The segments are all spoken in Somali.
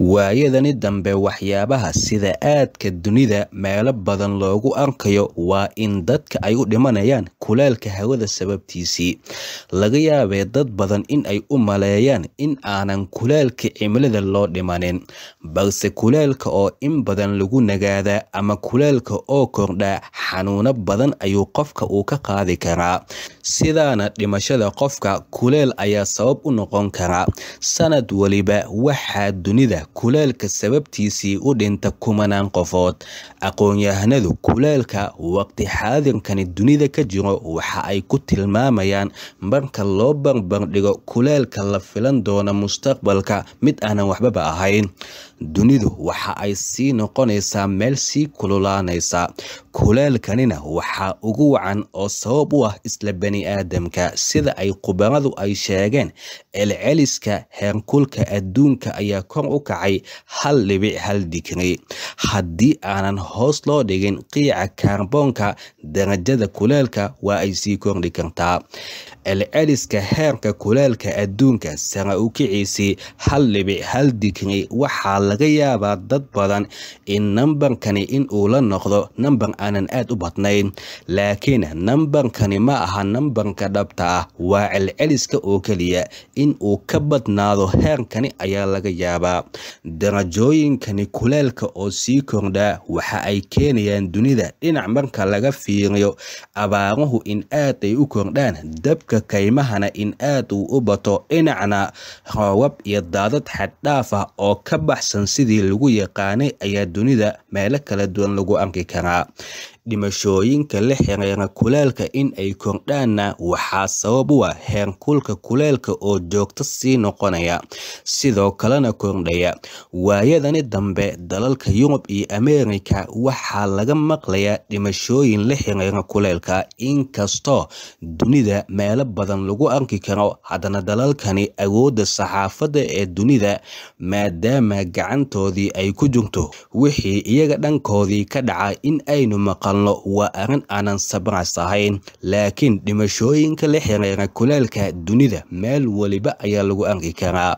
waayadani dambe waxyaabaha sida aadka dunida meelo badan loogu arkayo waa in dadka ay u dhimanayaan kulaelka hawada sababtiisii laga yaabee dad badan in ay u maleeyaan in aanan kulaelka cimilada loo dhimanin balse kulaelka oo in badan lagu nagaadaa ama kulaelka oo kordhaa xanuuno badan ayuu qofka uu ka qaadi karaa sidaana dhimashada qofka kuleel ayaa sabab u noqon karaa sanad waliba waxaa dunida ah kulaelka sababtiisii u dhinta kumanaan qofood aqoon-yahanadu kulaelka waqti xaadirkani dunida ka jiro waxa ay ku tilmaamayaan marka loo barbardhigo kulaelka la filan doona mustaqbalka mid aanan waxbaba ahayn dunidu waxa ay sii noqonaysaa meel sii kululaanaysa kuleelkanina waxaa ugu wacan oo sabab u ah isla bani-aadamka sida ay khubaradu ay sheegeen celceliska heerkulka adduunka ayaa kor u kaca kacay hal dhibic hal digri haddii aanan hoos loo dhigin qiica kaarboonka darajada kuleelka waa ay sii kordhi kartaa celceliska heerka kuleelka adduunka sara u kiciisii hal dhibic hal digri waxaa laga yaabaa dad badan in nambarkani in uu la noqdo nambar aanan aad u badnayn laakiin nambarkani ma aha nambarka dhabta ah waa celceliska oo keliya in uu ka badnaado heerkani ayaa laga yaabaa darajooyinkani kuleelka oo sii kordhaa waxa ay keenayaan dunida dhinac marka laga fiiriyo abaaruhu in aad ay u kordhaan dabka kaymahana in aad uu u bato dhinacna roobab iyo daadad xaddhaaf ah oo ka baxsan sidii lagu yaqaanay ayaa dunida meelo kala duwan lagu arki karaa Dhimashooyinka la xiriira kulaylka in ay kordhaanna waxaa sabab u ah heerkulka kulaylka oo joogto sii noqonaya, sidoo kalena kordhaya. Waayadani dambe, dalalka Yurub iyo Ameerika waxaa laga maqlayaa dhimashooyin la xiriira kulaylka, inkastoo dunida meelo badan lagu arki karo. Haddana dalalkani awoodda saxaafadda ee dunida maadaama gacantoodii ay ku jirto wixii iyaga dhankoodii ka dhaca in aynu maqalno hadallo waa arrin aanan sabraas ahayn laakiin dhimashooyinka la xiriira kuleelka dunida meel weliba ayaa lagu arki karaa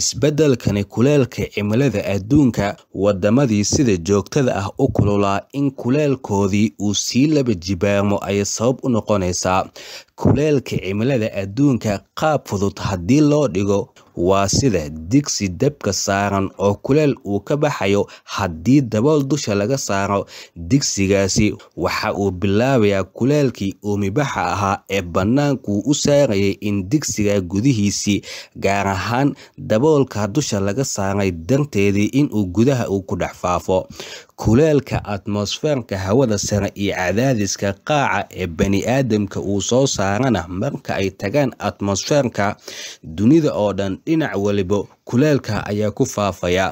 isbeddelkani kuleelka cimilada adduunka wadamadii sida joogtada ah u kululaa in kuleelkoodii uu sii laba jibaarmo ayay sabab u noqonaysaa kuleelka cimilada adduunka qaab fudud haddii loo dhigo waa sida digsi dabka saaran oo kuleel uu ka baxayo haddii dabool dusha laga saaro digsigaasi waxa uu bilaabayaa kuleelkii uumibaxa ahaa ee bannaanku u saarayay in digsiga gudihiisii gaar ahaan daboolka dusha laga saaray darteedii inuu gudaha uu ku dhex faafo kuleelka atmosfeerka hawada sare iyo cadaadiska qaaca ee bani aadamka uu soo saaro saarana ah, marka ay tagaan atmosfeerka dunida oo dhan dhinac walibo kuleelka ayaa ku faafaya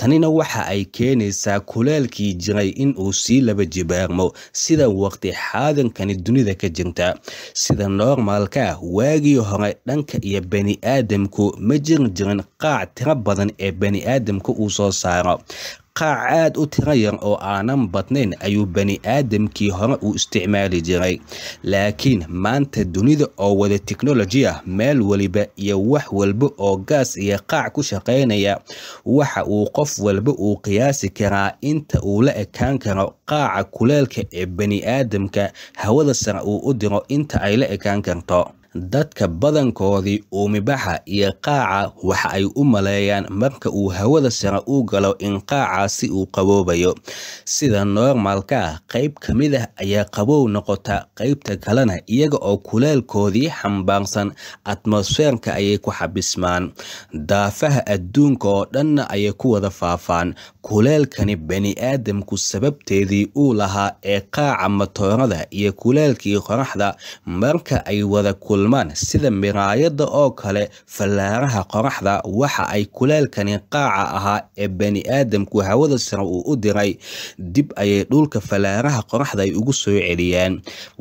tanina waxa ay keenaysaa kuleelkii jiray in uu sii laba jibaarmo sida waqti xaadankani dunida ka jirta sida noormaalka waagii hore dhanka iyo bani aadamku ma jir jirin qaac tiro badan ee bani aadamka uu soo saaro qaac aad u tira yar oo aanan badnayn ayuu bani aadamkii hore u isticmaali jiray laakiin maanta dunida oo wada teknoloji ah meel weliba iyo wax walba oo gaas iyo qaac ku shaqaynaya waxa uu qof walba uu qiyaasi karaa inta uu la ekaan karo qaaca kuleelka ee bani aadamka hawada sare uu u diro inta ay la ekaan karto dadka badankoodii uumibaxa iyo qaaca waxa ay u maleeyaan marka uu hawada sare u galo in qaaca si uu qaboobayo sida noormaalka qayb ka mid ah ayaa qabow noqota qaybta kalena iyaga oo kuleelkoodii xambaarsan atmosfeerka ayay ku xabismaan daafaha adduunka oo dhanna ayay ku wada faafaan kuleelkani bani-aadamku sababteedii uu lahaa ee qaaca matoorada iyo kuleelkii qoraxda marka ay wada kulmaan kulmaan sida miraayada oo kale fallaaraha qoraxda waxa ay kuleelkani qaaca ahaa ee bani aadamku hawada sare uu u diray dib ayay dhulka fallaaraha qoraxda ay ugu soo celiyaan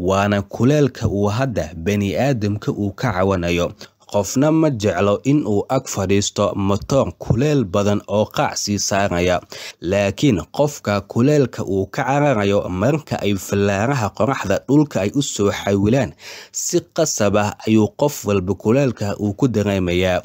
waana kuleelka uu hadda bani aadamka uu ka cawanayo qofna ma jeclo in uu ag fadhiisto matoon kuleel badan oo qaac sii saaraya laakiin qofka kuleelka uu ka cararayo marka ay fallaaraha qoraxda dhulka ay u soo xawilaan si qasab ah ayuu qof walba kuleelka uu ku dareemayaa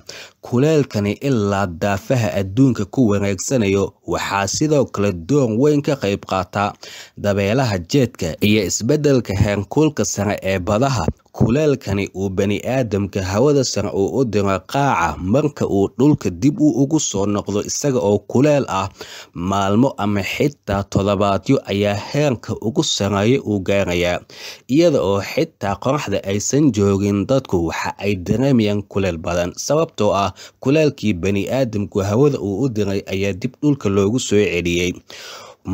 kuleelkani ilaa daafaha adduunka ku wareegsanayo waxaa sidoo kale doon weyn ka qayb qaata dabeelaha jeedka iyo isbeddelka heerkuulka sare ee badaha kuleelkani uu bani aadamka hawada sare uu u diro qaaca marka uu dhulka dib u ugu soo noqdo isaga oo kuleel ah maalmo ama xitaa toddobaadyo ayaa heerka ugu sareeya uu gaarayaa iyada oo xitaa qoraxda aysan joogin dadku waxa ay dareemayaan kuleel badan sababtoo ah kuleelkii bani aadamku hawada uu u diray ayaa dib dhulka loo loogu soo celiyey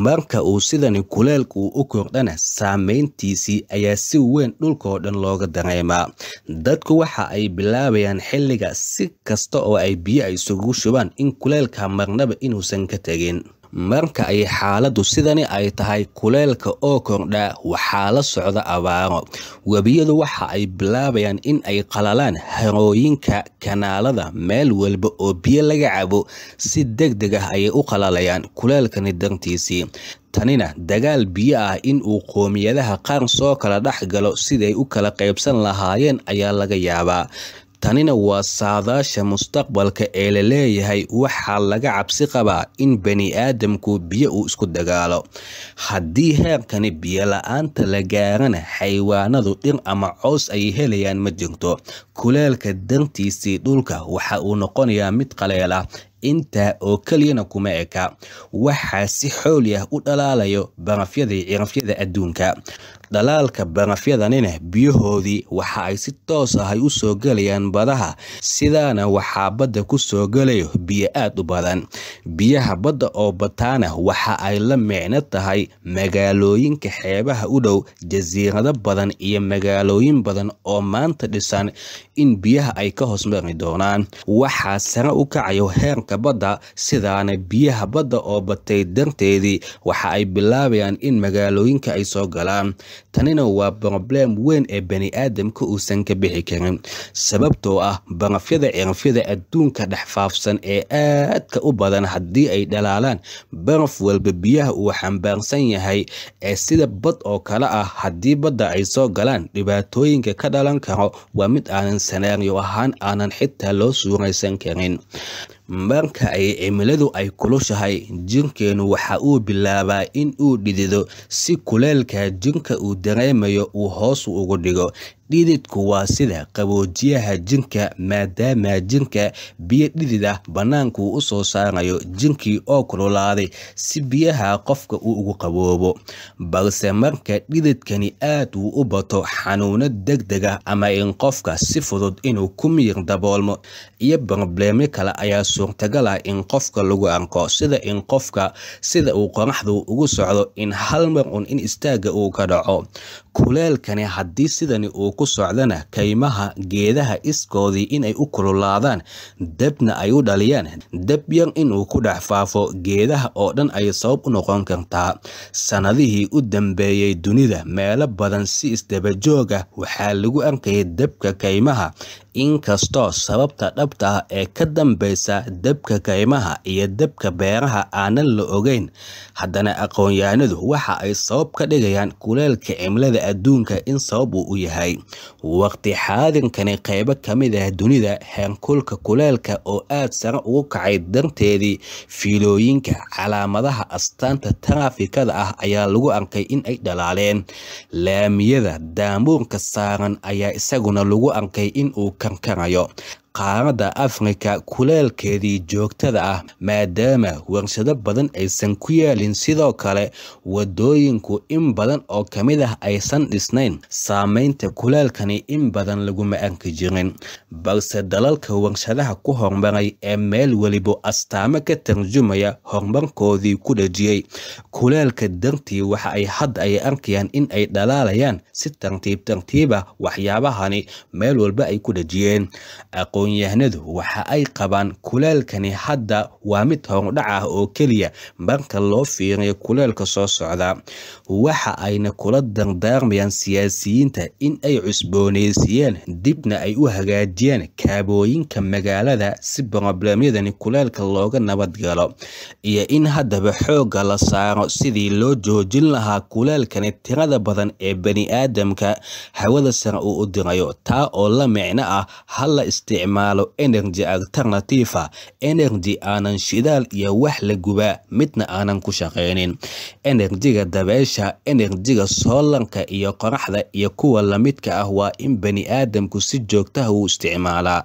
marka uu sidani kuleelku u kordhana saameyntiisii ayaa si weyn dhulkaoo dhan looga dareemaa dadku waxa ay bilaabayaan xilliga si kasta oo ay biyo isugu shubaan in kuleelka marnaba inuusan ka tegin marka ay xaaladdu sidani ay tahay kuleelka oo kordha waxaa la socda abaaro webiyadu waxa ay bilaabayaan in ay qalalaan harooyinka kanaalada meel walba oo biyo laga cabo si deg deg ah ayay u qalalayaan kuleelkani dartiisii tanina dagaal biyo ah in uu qoomiyadaha qaar soo kala dhex galo siday u kala qaybsan lahaayeen ayaa laga yaabaa tanina waa saadaasha mustaqbalka ee la leeyahay waxaa laga cabsi qabaa in bani aadamku biyo uu isku dagaalo haddii heerkani biyola-aanta la gaarana xaywaanadu dhir ama coos ay helayaan ma jirto kuleelka dartiisii dhulka waxa uu noqonayaa mid qaleela intaa oo keliyana kuma eka waxaa si xooli ah u dhalaalayo barafyadii cirafyada adduunka dhalaalka barafyadanina biyahoodii waxa ay si toos ahay u soo gelayaan badaha sidaana waxaa badda ku soo gelayo biyo aad u badan biyaha badda oo bataana waxa ay la micno tahay magaalooyinka xeebaha u dhow jasiirado badan iyo magaalooyin badan oo maanta dhisan in biyaha ay ka hoos mari doonaan waxaa sare u kacayo heer heerkulka badda sidaana biyaha badda oo batay darteedii waxa ay bilaabayaan in magaalooyinka ay soo galaan tanina waa broblem weyn ee bani aadamka uusan ka bixi karin sababtoo ah barafyada cirafyada adduunka dhexfaafsan ee aadka u badan haddii ay dhalaalaan baraf walba biyaha uu xambaarsan yahay ee sida bad oo kale ah haddii badda ay soo galaan dhibaatooyinka ka dhalan karo waa mid aanan sanaariyo ahaan aanan xitaa loo suuraysan karin marka ay cimiladu ay kulushahay jirkeenu waxa uu bilaabaa in uu dhidido si kuleelka jirka uu dareemayo uu hoos ugu dhigo dhididku waa sida qaboojiyaha jinka maadaama jinka biyo dhidid ah bannaankuu u soo saarayo jinkii oo kululaaday si biyaha qofka uu ugu qaboobo balse marka dhididkani aad uu u bato xanuuno deg ah ama in qofka si fudud inuu ku miyir daboolmo iyo barobleemyo kale ayaa suurtagal ah in qofka lagu arko sida in qofka sida uu qoraxdu ugu socdo in hal mar un in istaaga uu ka dhaco kuleelkani haddii sidani uu ku socdana kaymaha geedaha iskoodii inay u kululaadaan dabna ay u dhaliyaan dab yar inuu ku dhex faafo geedaha oo dhan ay sabab u noqon kartaa sannadihii u dambeeyey dunida meelo badan si isdabajooga waxaa lagu arkayay dabka kaymaha inkastoo sababta dhabta ah ee ka dambeysa debka kaymaha iyo debka beeraha aanan la ogeyn haddana aqoonyahanadu waxa ay sabab ka dhigayaan kuleelka cimilada adduunka in sabab uu u yahay waqti xaadinkani qaybo ka mid ah dunida heerkulka kuleelka oo aada sare ugu kacay darteedii fiilooyinka calaamadaha astaanta taraafikada ah ayaa lagu arkay in ay dhalaaleen laamiyada daamuurka saaran ayaa isaguna lagu arkay in uu kankancayo qaarada afrika kuleelkeedii joogtada ah maadaama warshado badan aysan ku yaalin sidoo kale wadooyinku in badan oo ka mid ah aysan dhisnayn saamaynta kuleelkani in badan laguma arki jirin balse dalalka warshadaha ku hormaray ee meel welibo astaamo ka tarjumaya horumarkoodii ku dhajiyey kuleelka dartii waxa ay hadda ay arkayaan in ay dhalaalayaan si tartiib tartiiba ah waxyaabahani meel walba ay ku dhajiyeen aqoon waxa ay qabaan kuleelkani hadda waa mid howrdhac ah oo keliya marka loo fiiriyo kuleelka soo socda waxa ayna kula dardaarmayaan siyaasiyiinta in ay cusboonaysiiyeen dibna ay u hagaajiyeen kaabooyinka magaalada si broblemyadani kuleelka looga nabadgalo iyo in haddaba xoogga la saaro sidii loo joojin lahaa kuleelkani tirada badan ee bani aadamka hawada sare uu u dirayo taa oo la micno ah hala isticmaal isticmaalo enerji alternatifa enerji aanan shidaal iyo wax la guba midna aanan ku shaqaynin enerjiga dabeesha enerjiga soolanka iyo qoraxda iyo kuwa lamidka ah waa in bani aadamku si joogtaha uu isticmaalaa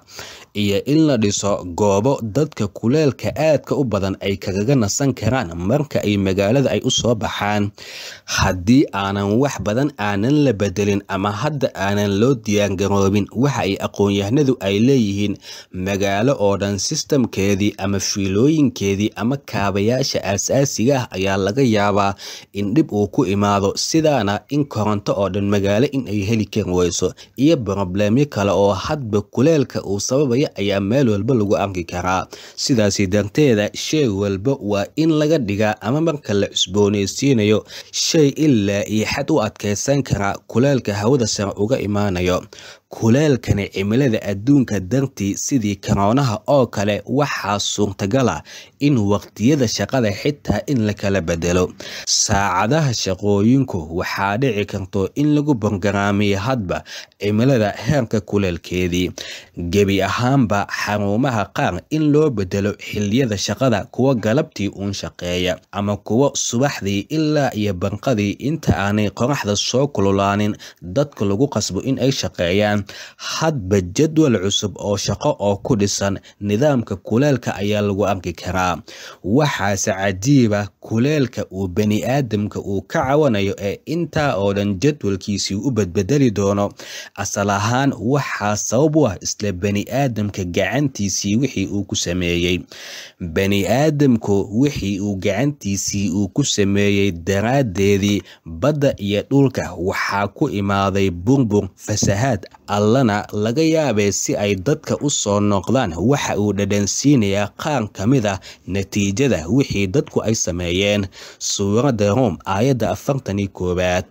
iyo in la dhiso goobo dadka kuleelka aadka u badan ay kagaga nasan karaan marka ay magaalada ay u soo baxaan haddii aanan wax badan aanan la bedelin ama hadda aanan loo diyaangaroobin waxa ay aqoon ay leeyihiin leeyihiin magaalo oo dhan sistamkeedii ama fiilooyinkeedii ama kaabayaasha aasaasiga ah ayaa laga yaabaa in dhib uu ku imaado sidaana in koronto oo dhan magaalo in ay heli kari wayso iyo brobleemyo kale oo hadba kuleelka uu sababaya ayaa meel walba lagu arki karaa sidaasi darteeda shay walba waa in laga dhigaa ama marka la cusbooneysiinayo shay ilaa iyo xad u adkaysan karaa kuleelka hawada sare uga imaanayo kuleelkani cimilada adduunka dartii sidii kanoonaha oo kale waxaa suurtagal in waqtiyada shaqada xitaa in la kala bedelo saacadaha shaqooyinku waxaa dhici karto in lagu borgaraamiyo hadba cimilada heerka kuleelkeedii gebi ahaanba xarumaha qaar in loo bedelo xiliyada shaqada kuwa galabtii uun shaqeeya ama kuwa subaxdii ilaa iyo banqadii inta aanay qoraxda soo kululaanin dadka lagu qasbo in ay shaqeeyaan hadba jadwal cusub oo shaqo oo ku dhisan nidaamka kuleelka ayaa lagu amki karaa waxaase cajiiba kuleelka uu bani aadamka uu ka cawanayo ee intaa oo dhan jadwalkiisii u badbedeli doono asal ahaan waxaa sabab u ah isla bani aadamka gacantiisii wixii uu ku sameeyey bani aadamku wixii uu gacantiisii uu ku sameeyey daraaddeedii badda iyo dhulka waxaa ku imaaday burbur fasahaad allana laga yaabee si ay dadka u soo noqdaan waxa uu dhadhansiinayaa qaan ka mid ah natiijada wixii dadku ay sameeyeen suuradda rom aayadda afartan i koowaad